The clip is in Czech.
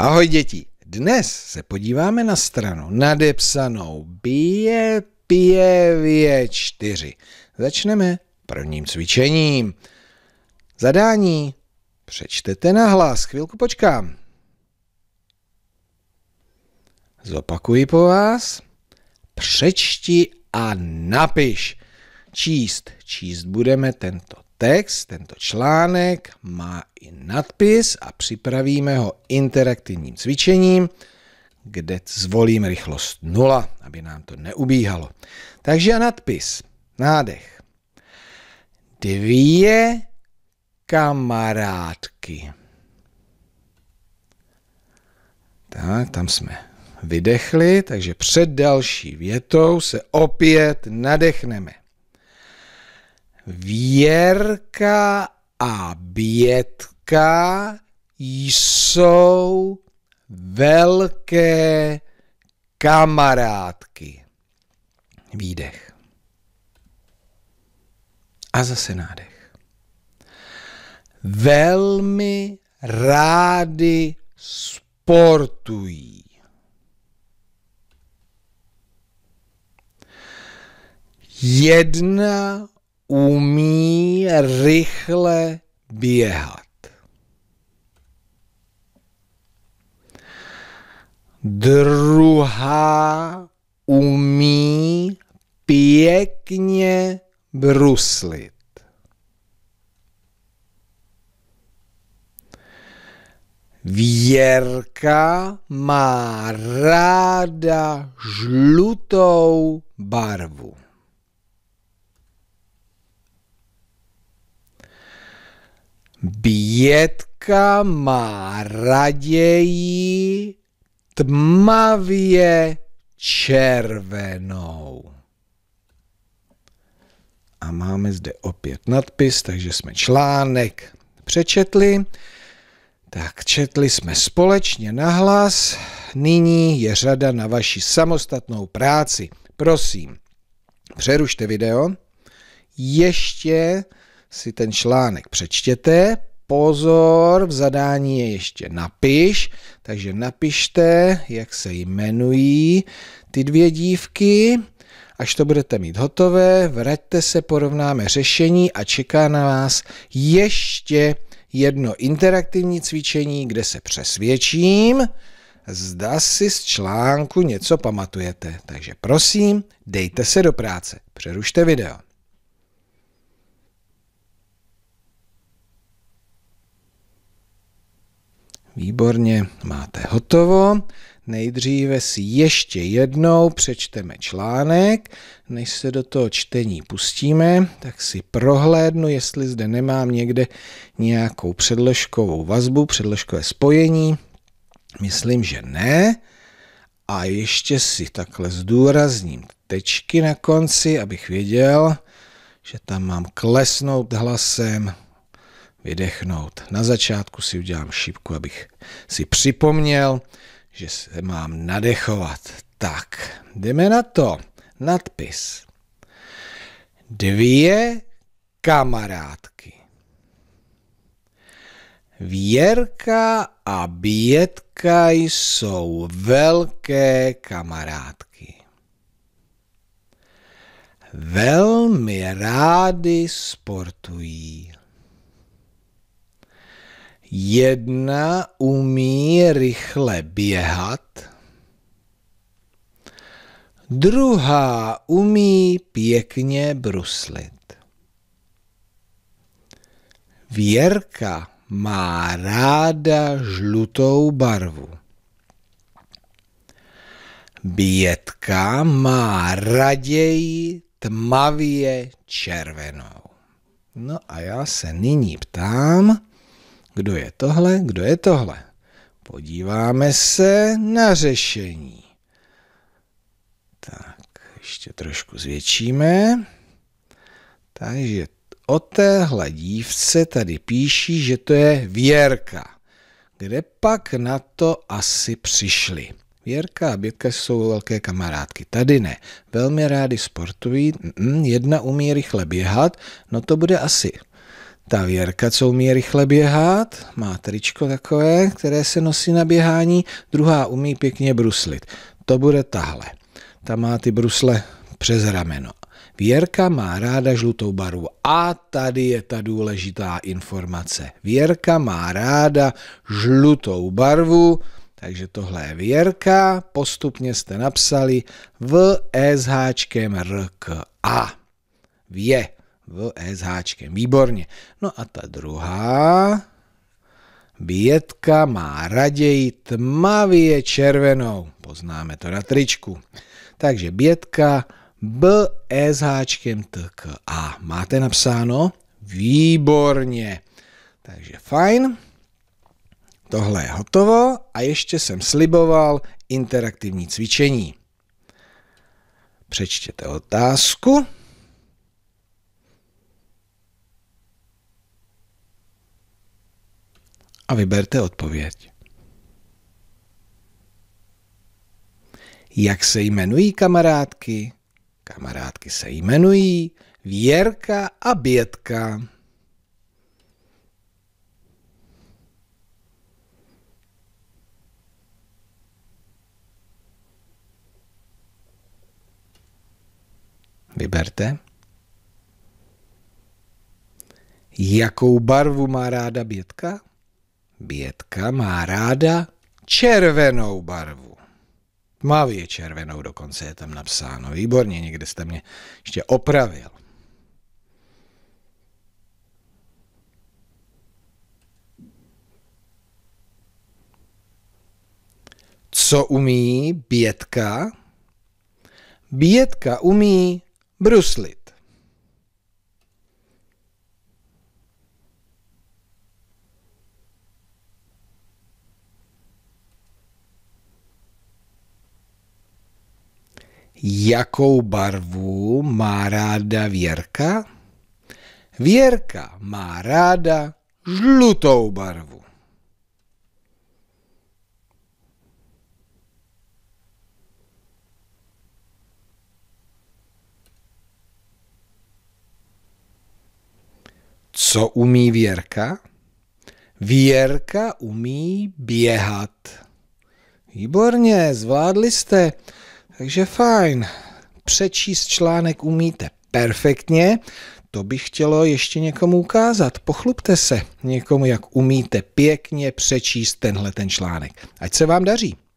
Ahoj děti, dnes se podíváme na stranu nadepsanou Bije Pěvě 4. Začneme prvním cvičením. Zadání přečtete na hlas, chvilku počkám. Zopakuji po vás. Přečti a napiš. Číst. Číst budeme tento text, tento článek má i nadpis a připravíme ho interaktivním cvičením, kde zvolím rychlost 0, aby nám to neubíhalo. Takže nadpis, nádech. Dvě kamarádky. Tak, tam jsme vydechli, takže před další větou se opět nadechneme. Věrka a Bětka jsou velké kamarádky. Výdech. A zase nádech. Velmi rády sportují. Jedna umí rychle běhat. Druhá umí pěkně bruslit. Věrka má ráda žlutou barvu. Bětka má raději tmavě červenou. A máme zde opět nadpis, takže jsme článek přečetli. Tak četli jsme společně nahlas. Nyní je řada na vaši samostatnou práci. Prosím, přerušte video. Ještě si ten článek přečtěte. Pozor, v zadání je ještě napiš, takže napište, jak se jmenují ty dvě dívky. Až to budete mít hotové, vraťte se, porovnáme řešení a čeká na vás ještě jedno interaktivní cvičení, kde se přesvědčím, zda si z článku něco pamatujete. Takže prosím, dejte se do práce. Přerušte video. Výborně, máte hotovo. Nejdříve si ještě jednou přečteme článek, než se do toho čtení pustíme, tak si prohlédnu, jestli zde nemám někde nějakou předložkovou vazbu, předložkové spojení. Myslím, že ne. A ještě si takhle zdůrazním tečky na konci, abych věděl, že tam mám klesnout hlasem vydechnout. Na začátku si udělám šipku, abych si připomněl, že se mám nadechovat. Tak, jdeme na to. Nadpis. Dvě kamarádky. Věrka a Bětka jsou velké kamarádky. Velmi rády sportují. Jedna umí rychle běhat, druhá umí pěkně bruslit. Věrka má ráda žlutou barvu. Bětka má raději tmavě červenou. No a já se nyní ptám, kdo je tohle, kdo je tohle? Podíváme se na řešení. Tak, ještě trošku zvětšíme. Takže o téhle dívce tady píší, že to je Věrka. Kde pak na to asi přišli? Věrka a Bětka jsou velké kamarádky. Tady ne. Velmi rádi sportují. Mm, mm, jedna umí rychle běhat. No to bude asi ta Věrka, co umí rychle běhat, má tričko takové, které se nosí na běhání, druhá umí pěkně bruslit. To bude tahle. Ta má ty brusle přes rameno. Věrka má ráda žlutou barvu. A tady je ta důležitá informace. Věrka má ráda žlutou barvu, takže tohle je Věrka, postupně jste napsali v s háčkem r k a. Vě v háčkem. Výborně. No a ta druhá bětka má raději tmavě červenou. Poznáme to na tričku. Takže bětka B S háčkem T K A. Máte napsáno? Výborně. Takže fajn. Tohle je hotovo a ještě jsem sliboval interaktivní cvičení. Přečtěte otázku. a vyberte odpověď. Jak se jmenují kamarádky? Kamarádky se jmenují Věrka a Bětka. Vyberte. Jakou barvu má ráda Bětka? Bětka má ráda červenou barvu. Tmavě červenou dokonce je tam napsáno. Výborně, někde jste mě ještě opravil. Co umí Bětka? Bětka umí bruslit. Jakou barvu má ráda Věrka? Věrka má ráda žlutou barvu. Co umí Věrka? Věrka umí běhat. Výborně, zvládli jste. Takže fajn, přečíst článek umíte perfektně, to bych chtělo ještě někomu ukázat. Pochlubte se někomu, jak umíte pěkně přečíst tenhle ten článek. Ať se vám daří.